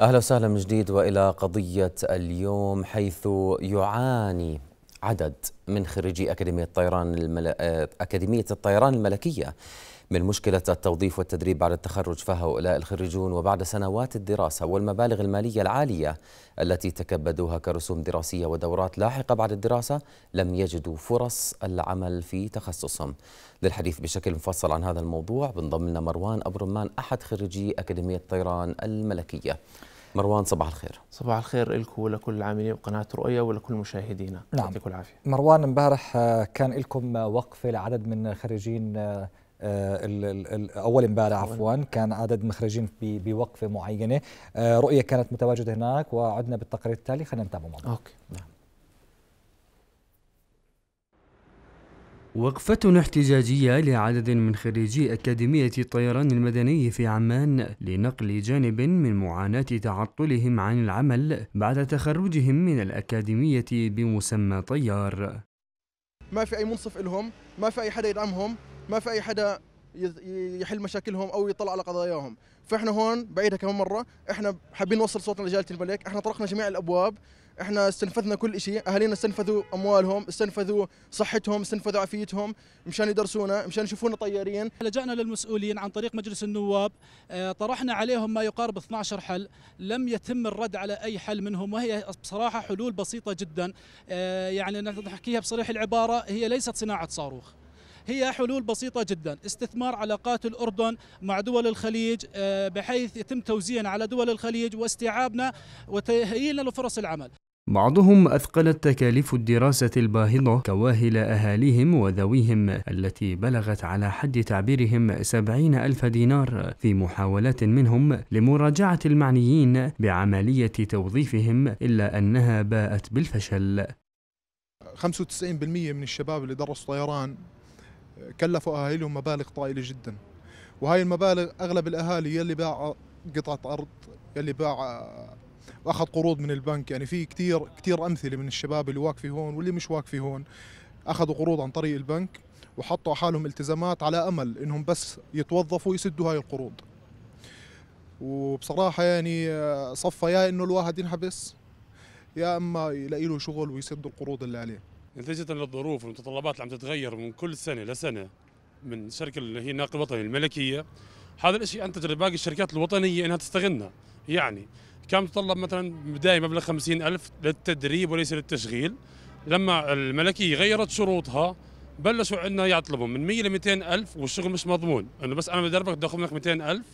أهلا وسهلا من جديد وإلى قضية اليوم حيث يعاني عدد من خريجي أكاديمية الطيران المل... آه، أكاديمية الطيران الملكية من مشكلة التوظيف والتدريب بعد التخرج فهؤلاء الخريجون وبعد سنوات الدراسة والمبالغ المالية العالية التي تكبدوها كرسوم دراسية ودورات لاحقة بعد الدراسة لم يجدوا فرص العمل في تخصصهم للحديث بشكل مفصل عن هذا الموضوع بنضم لنا مروان أبرمان أحد خريجي أكاديمية طيران الملكية مروان صباح الخير صباح الخير لكم ولكل العاملين بقناة رؤية ولكل مشاهدينا نعم يعطيكم العافية مروان امبارح كان لكم وقفة لعدد من خريجين آه، اول امبارح عفوا كان عدد مخرجين بوقفه معينه آه، رؤيه كانت متواجده هناك وعدنا بالتقرير التالي خلينا نتابعه مع بعض اوكي نعم وقفة احتجاجية لعدد من خريجي أكاديمية الطيران المدني في عمان لنقل جانب من معاناة تعطلهم عن العمل بعد تخرجهم من الأكاديمية بمسمى طيار ما في أي منصف لهم ما في أي حدا يدعمهم ما في اي حدا يحل مشاكلهم او يطلع على قضاياهم فاحنا هون بعيدها كمان مره احنا حابين نوصل صوتنا لجلاله الملك احنا طرقنا جميع الابواب احنا استنفذنا كل شيء اهالينا استنفذوا اموالهم استنفذوا صحتهم استنفذوا عافيتهم مشان يدرسونا مشان يشوفونا طيارين لجأنا للمسؤولين عن طريق مجلس النواب آه، طرحنا عليهم ما يقارب 12 حل لم يتم الرد على اي حل منهم وهي بصراحه حلول بسيطه جدا آه، يعني نحكيها بصريح العباره هي ليست صناعه صاروخ هي حلول بسيطة جدا استثمار علاقات الأردن مع دول الخليج آه، بحيث يتم توزيعنا على دول الخليج واستيعابنا وتهيئنا لفرص العمل بعضهم أثقلت تكاليف الدراسة الباهظة كواهل أهاليهم وذويهم التي بلغت على حد تعبيرهم سبعين ألف دينار في محاولات منهم لمراجعة المعنيين بعملية توظيفهم إلا أنها باءت بالفشل 95% من الشباب اللي درسوا طيران كلفوا اهاليهم مبالغ طائله جدا وهاي المبالغ اغلب الاهالي يلي باع قطعه ارض يلي باع واخذ قروض من البنك يعني في كثير كثير امثله من الشباب اللي واقفه هون واللي مش واقفه هون اخذوا قروض عن طريق البنك وحطوا حالهم التزامات على امل انهم بس يتوظفوا يسدوا هاي القروض وبصراحه يعني صفى يا انه الواحد ينحبس يا اما يلاقي له شغل ويسد القروض اللي عليه نتيجة للظروف والمتطلبات اللي عم تتغير من كل سنة لسنة من الشركة اللي هي الناقل الوطني الملكية هذا الشيء أنتج لباقي الشركات الوطنية أنها تستغنه يعني كان متطلب مثلا بداية مبلغ خمسين ألف للتدريب وليس للتشغيل لما الملكية غيرت شروطها بلشوا عندنا يطلبوا من 100 ل 200 ألف والشغل مش مضمون انه بس انا بدربك بدي اخذ منك 200 ألف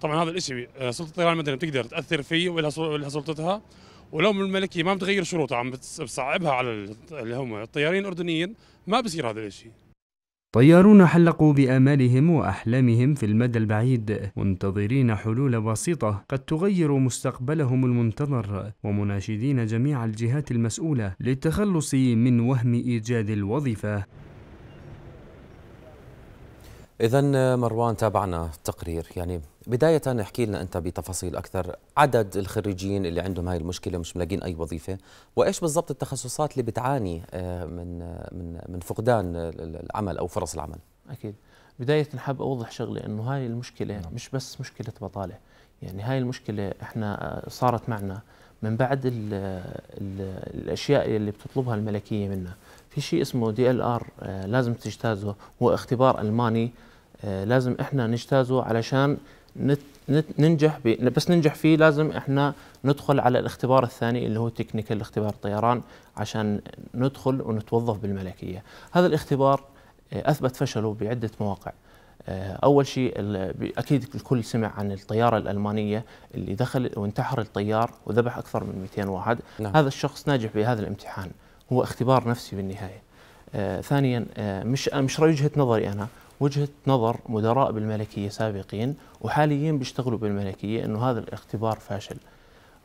طبعا هذا الشيء آه، سلطه الطيران المدني بتقدر تاثر فيه ولها سلطتها ولو من الملكيه ما بتغير شروطها عم بتصعبها على اللي هم الطيارين الاردنيين ما بصير هذا الشيء طيارون حلقوا بآمالهم وأحلامهم في المدى البعيد منتظرين حلول بسيطة قد تغير مستقبلهم المنتظر ومناشدين جميع الجهات المسؤولة للتخلص من وهم إيجاد الوظيفة إذا مروان تابعنا التقرير يعني بداية احكي لنا أنت بتفاصيل أكثر عدد الخريجين اللي عندهم هاي المشكلة مش ملاقين أي وظيفة وإيش بالضبط التخصصات اللي بتعاني آه، من آه، من من فقدان العمل أو فرص العمل أكيد بداية حاب أوضح شغلة إنه هاي المشكلة نعم. مش بس مشكلة بطالة يعني هاي المشكلة إحنا آه، صارت معنا من بعد ال ال الأشياء اللي بتطلبها الملكية منا في شيء اسمه دي ال ار لازم تجتازه هو اختبار الماني آه، لازم احنا نجتازه علشان ننجح بس ننجح فيه لازم احنا ندخل على الاختبار الثاني اللي هو تكنيكال اختبار الطيران عشان ندخل ونتوظف بالملكيه هذا الاختبار آه، اثبت فشله بعده مواقع آه، اول شيء اكيد الكل سمع عن الطياره الالمانيه اللي دخل وانتحر الطيار وذبح اكثر من 200 واحد نعم. هذا الشخص ناجح بهذا الامتحان هو اختبار نفسي بالنهايه ثانيا مش مش وجهه نظري انا وجهه نظر مدراء بالملكيه سابقين وحاليا بيشتغلوا بالملكيه انه هذا الاختبار فاشل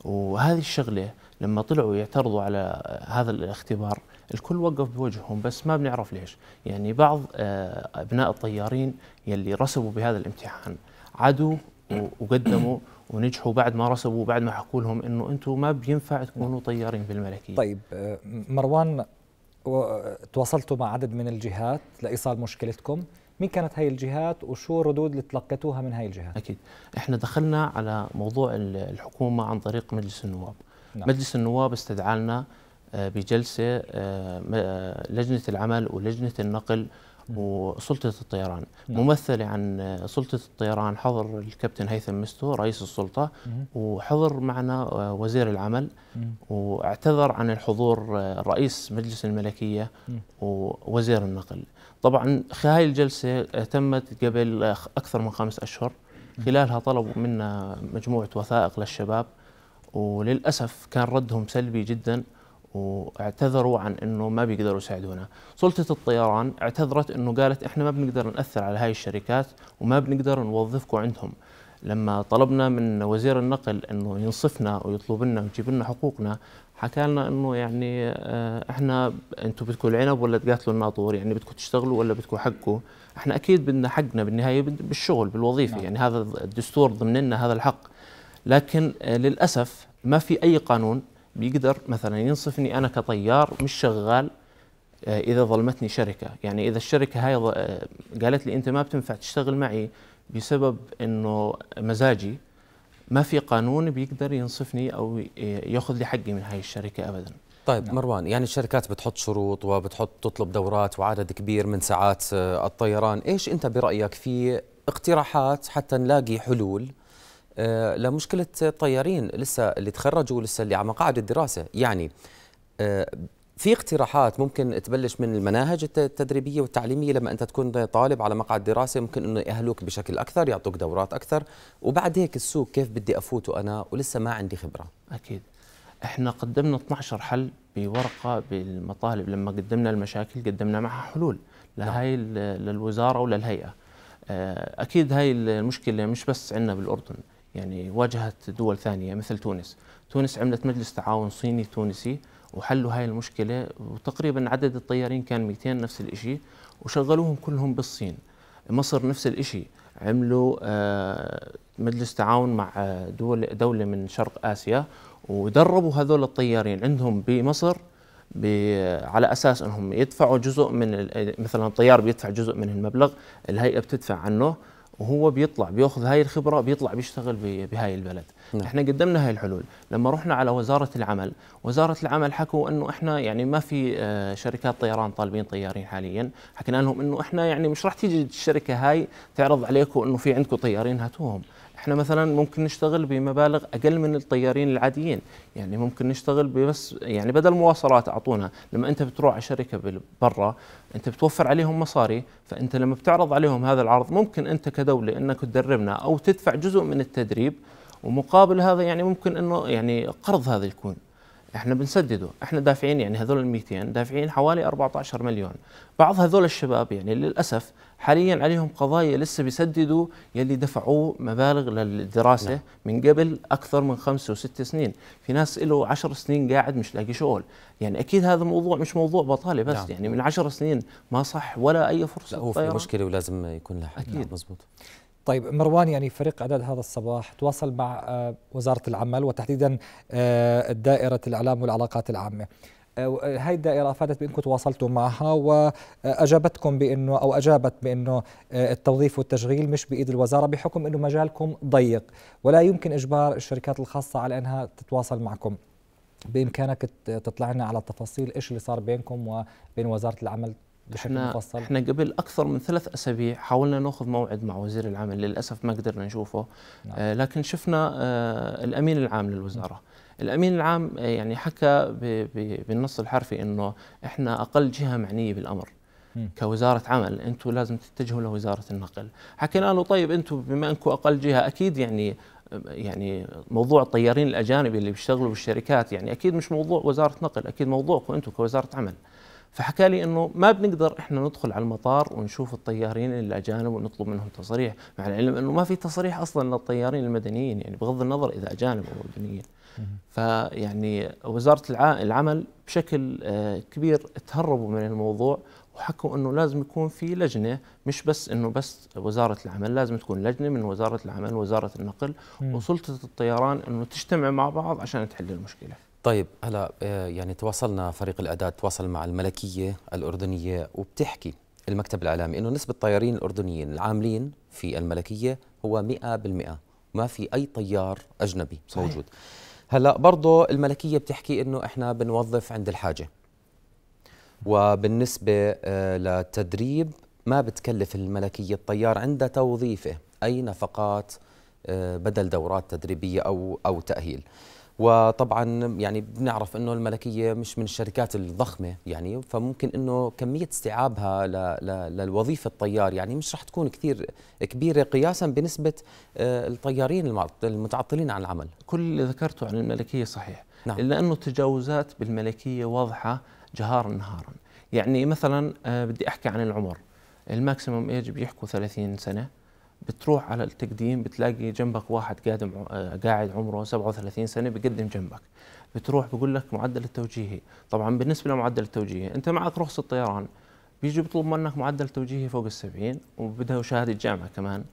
وهذه الشغله لما طلعوا يعترضوا على هذا الاختبار الكل وقف بوجههم بس ما بنعرف ليش يعني بعض آه، ابناء الطيارين يلي رسبوا بهذا الامتحان عدوا وقدموا ونجحوا بعد ما رسبوا بعد ما حكوا لهم انه انتم ما بينفع تكونوا طيارين بالملكيه طيب آه، مروان آه، تواصلتوا مع عدد من الجهات لايصال مشكلتكم مين كانت هاي الجهات وشو الردود اللي تلقيتوها من هاي الجهات اكيد احنا دخلنا على موضوع الحكومه عن طريق مجلس النواب نعم. مجلس النواب استدعى لنا آه، بجلسه آه، آه، لجنه العمل ولجنه النقل نعم. وسلطة الطيران نعم. ممثلة عن سلطة الطيران حضر الكابتن هيثم مستو رئيس السلطة مم. وحضر معنا وزير العمل مم. واعتذر عن الحضور رئيس مجلس الملكية مم. ووزير النقل طبعا هاي الجلسه تمت قبل اكثر من خمس اشهر خلالها طلبوا منا مجموعه وثائق للشباب وللاسف كان ردهم سلبي جدا واعتذروا عن انه ما بيقدروا يساعدونا سلطه الطيران اعتذرت انه قالت احنا ما بنقدر ناثر على هاي الشركات وما بنقدر نوظفكم عندهم لما طلبنا من وزير النقل انه ينصفنا ويطلب لنا ويجيب لنا حقوقنا حكى لنا انه يعني آه، احنا انتم بدكم العنب ولا تقاتلوا الناطور يعني بدكم تشتغلوا ولا بدكم حقكم احنا اكيد بدنا حقنا بالنهايه بالشغل بالوظيفه نعم. يعني هذا الدستور ضمن لنا هذا الحق لكن آه، للاسف ما في اي قانون بيقدر مثلا ينصفني انا كطيار مش شغال آه، اذا ظلمتني شركه يعني اذا الشركه هاي قالت لي انت ما بتنفع تشتغل معي بسبب انه مزاجي ما في قانون بيقدر ينصفني او ياخذ لي حقي من هاي الشركه ابدا طيب نعم. مروان يعني الشركات بتحط شروط وبتحط تطلب دورات وعدد كبير من ساعات آه، الطيران ايش انت برايك في اقتراحات حتى نلاقي حلول آه، لمشكله الطيارين لسه اللي تخرجوا لسه اللي على مقاعد الدراسه يعني آه، في اقتراحات ممكن تبلش من المناهج التدريبيه والتعليميه لما انت تكون طالب على مقعد دراسه ممكن انه ياهلوك بشكل اكثر يعطوك دورات اكثر وبعد هيك السوق كيف بدي افوته انا ولسه ما عندي خبره اكيد احنا قدمنا 12 حل بورقه بالمطالب لما قدمنا المشاكل قدمنا معها حلول نعم. لهي للوزاره وللهيئه آه، اكيد هاي المشكله مش بس عندنا بالاردن يعني واجهت دول ثانيه مثل تونس تونس عملت مجلس تعاون صيني تونسي وحلوا هاي المشكله وتقريبا عدد الطيارين كان 200 نفس الشيء وشغلوهم كلهم بالصين مصر نفس الشيء عملوا آه، مجلس تعاون مع آه، دول دوله من شرق اسيا ودربوا هذول الطيارين عندهم بمصر على اساس انهم يدفعوا جزء من مثلا الطيار بيدفع جزء من المبلغ الهيئه بتدفع عنه وهو بيطلع بياخذ هاي الخبره بيطلع بيشتغل بهاي البلد نعم. احنا قدمنا هاي الحلول لما رحنا على وزاره العمل وزاره العمل حكوا انه احنا يعني ما في آه، شركات طيران طالبين طيارين حاليا حكينا لهم انه احنا يعني مش راح تيجي الشركه هاي تعرض عليكم انه في عندكم طيارين هاتوهم احنا مثلا ممكن نشتغل بمبالغ اقل من الطيارين العاديين يعني ممكن نشتغل بس يعني بدل مواصلات اعطونا لما انت بتروح على شركه برا انت بتوفر عليهم مصاري فانت لما بتعرض عليهم هذا العرض ممكن انت كدوله انك تدربنا او تدفع جزء من التدريب ومقابل هذا يعني ممكن انه يعني قرض هذا يكون احنا بنسدده احنا دافعين يعني هذول ال 200 دافعين حوالي 14 مليون بعض هذول الشباب يعني للاسف حاليا عليهم قضايا لسه بيسددوا يلي دفعوه مبالغ للدراسه نعم. من قبل اكثر من خمسة وست سنين في ناس له عشر سنين قاعد مش لاقي شغل يعني اكيد هذا موضوع مش موضوع بطاله بس نعم. يعني من عشر سنين ما صح ولا اي فرصه لا هو في مشكله ولازم يكون لها حل اكيد نعم مزبوط طيب مروان يعني فريق اعداد هذا الصباح تواصل مع آه، وزاره العمل وتحديدا آه، دائره الاعلام والعلاقات العامه آه، آه، هاي الدائره فادت بانكم تواصلتوا معها واجابتكم آه، بانه او اجابت بانه التوظيف والتشغيل مش بايد الوزاره بحكم انه مجالكم ضيق ولا يمكن اجبار الشركات الخاصه على انها تتواصل معكم بامكانك تطلع لنا على التفاصيل ايش اللي صار بينكم وبين وزاره العمل بشكل احنا مفصل احنا قبل اكثر من ثلاث اسابيع حاولنا ناخذ موعد مع وزير العمل للاسف ما قدرنا نشوفه نعم. آه لكن شفنا آه الامين العام للوزاره نعم. الامين العام آه، يعني حكى بالنص الحرفي انه احنا اقل جهه معنيه بالامر كوزاره عمل انتم لازم تتجهوا لوزاره النقل حكينا له طيب انتم بما انكم اقل جهه اكيد يعني يعني موضوع الطيارين الاجانب اللي بيشتغلوا بالشركات يعني اكيد مش موضوع وزاره نقل اكيد موضوعكم انتم كوزاره عمل فحكى لي انه ما بنقدر احنا ندخل على المطار ونشوف الطيارين الاجانب ونطلب منهم تصريح مع العلم انه ما في تصريح اصلا للطيارين المدنيين يعني بغض النظر اذا اجانب او اردنيين فيعني وزاره العمل بشكل آه، كبير تهربوا من الموضوع وحكوا انه لازم يكون في لجنه مش بس انه بس وزاره العمل لازم تكون لجنه من وزاره العمل وزاره النقل وسلطه الطيران انه تجتمع مع بعض عشان تحل المشكله طيب هلا آه، يعني تواصلنا فريق الاعداد تواصل مع الملكيه الاردنيه وبتحكي المكتب الاعلامي انه نسبه الطيارين الاردنيين العاملين في الملكيه هو 100% ما في اي طيار اجنبي صحيح. موجود هلا برضه الملكيه بتحكي انه احنا بنوظف عند الحاجه وبالنسبه آه، للتدريب ما بتكلف الملكيه الطيار عند توظيفه اي نفقات آه، بدل دورات تدريبيه او او تاهيل وطبعا يعني بنعرف انه الملكيه مش من الشركات الضخمه يعني فممكن انه كميه استيعابها للوظيفه الطيار يعني مش رح تكون كثير كبيره قياسا بنسبه آه، الطيارين المتعطلين عن العمل كل اللي ذكرته عن الملكيه صحيح نعم. الا انه التجاوزات بالملكيه واضحه جهارا نهارا يعني مثلا آه، بدي احكي عن العمر الماكسيموم ايج بيحكوا 30 سنه بتروح على التقديم بتلاقي جنبك واحد قاعد آه، قاعد عمره 37 سنه بيقدم جنبك بتروح بقول لك معدل التوجيهي طبعا بالنسبه لمعدل التوجيهي انت معك رخصه طيران بيجي بيطلب منك معدل توجيهي فوق ال 70 وبده شهاده جامعه كمان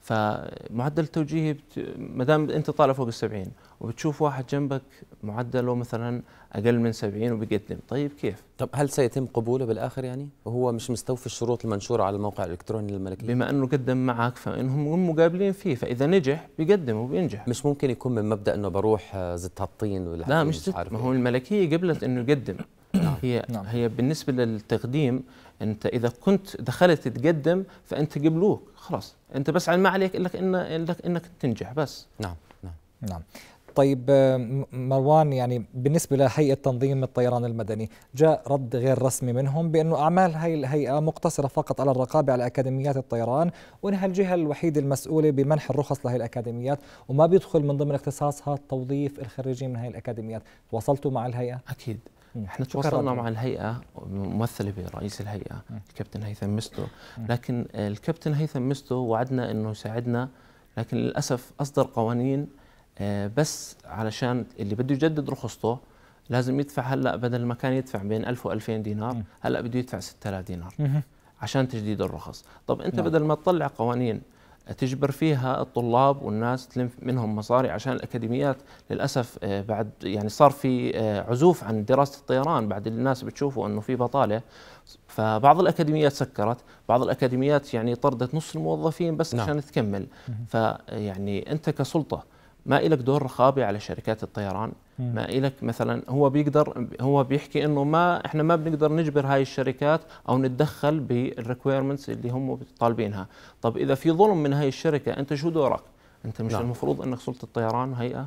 فمعدل التوجيهي بت... ما دام انت طالع فوق ال 70 وبتشوف واحد جنبك معدله مثلا اقل من 70 وبيقدم، طيب كيف؟ طب هل سيتم قبوله بالاخر يعني؟ وهو مش مستوفي الشروط المنشوره على الموقع الالكتروني للملكيه؟ بما انه قدم معك فانهم هم مقابلين فيه، فاذا نجح بيقدم وبينجح. مش ممكن يكون من مبدا انه بروح آه، زدت هالطين ولا لا مش ما إيه. هو الملكيه قبلت انه يقدم نعم. هي نعم. هي بالنسبه للتقديم انت اذا كنت دخلت تقدم فانت قبلوك خلاص انت بس عن ما عليك انك انك انك تنجح بس نعم نعم نعم طيب آه، مروان يعني بالنسبة لهيئة تنظيم الطيران المدني جاء رد غير رسمي منهم بأنه أعمال هي الهيئة مقتصرة فقط على الرقابة على أكاديميات الطيران وإنها الجهة الوحيدة المسؤولة بمنح الرخص لهي الأكاديميات وما بيدخل من ضمن اختصاصها توظيف الخريجين من هي الأكاديميات تواصلتوا مع الهيئة؟ أكيد احنا تواصلنا مع الهيئه ممثله برئيس الهيئه الكابتن هيثم مستو لكن الكابتن هيثم مستو وعدنا انه يساعدنا لكن للاسف اصدر قوانين آه، بس علشان اللي بده يجدد رخصته لازم يدفع هلا بدل ما كان يدفع بين 1000 و2000 دينار هلا بده يدفع 6000 دينار عشان تجديد الرخص طب انت نعم. بدل ما تطلع قوانين تجبر فيها الطلاب والناس تلم منهم مصاري عشان الاكاديميات للاسف آه، بعد يعني صار في آه، عزوف عن دراسه الطيران بعد الناس بتشوفوا انه في بطاله فبعض الاكاديميات سكرت بعض الاكاديميات يعني طردت نص الموظفين بس نعم. عشان تكمل فيعني آه، انت كسلطه ما إلك دور رقابي على شركات الطيران ما إلك مثلا هو بيقدر هو بيحكي انه ما احنا ما بنقدر نجبر هاي الشركات او نتدخل بالريكويرمنتس اللي هم طالبينها طب اذا في ظلم من هاي الشركه انت شو دورك انت مش لا. نعم. المفروض انك سلطه الطيران هيئه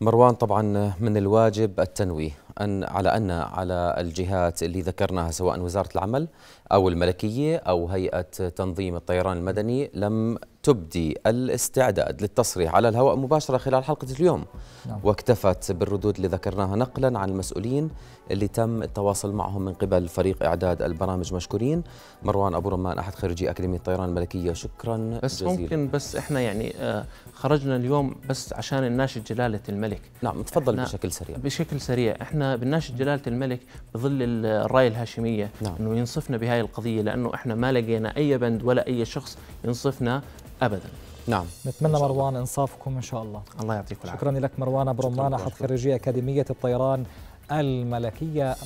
مروان طبعا من الواجب التنويه أن على أن على الجهات اللي ذكرناها سواء وزارة العمل أو الملكية أو هيئة تنظيم الطيران المدني لم تبدي الاستعداد للتصريح على الهواء مباشرة خلال حلقة اليوم نعم. واكتفت بالردود اللي ذكرناها نقلا عن المسؤولين اللي تم التواصل معهم من قبل فريق إعداد البرامج مشكورين مروان أبو رمان أحد خريجي أكاديمية الطيران الملكية شكرا بس جزيلا. ممكن بس إحنا يعني آه، خرجنا اليوم بس عشان نناشد جلالة الملك نعم تفضل بشكل سريع بشكل سريع إحنا بنناشد جلالة الملك بظل الراية الهاشمية نعم. أنه ينصفنا بهاي القضية لأنه إحنا ما لقينا أي بند ولا أي شخص ينصفنا ابدا نعم نتمنى مروان انصافكم ان شاء الله الله يعطيك العافيه شكرا لك مروان برمان احد خريجي اكاديميه الطيران الملكيه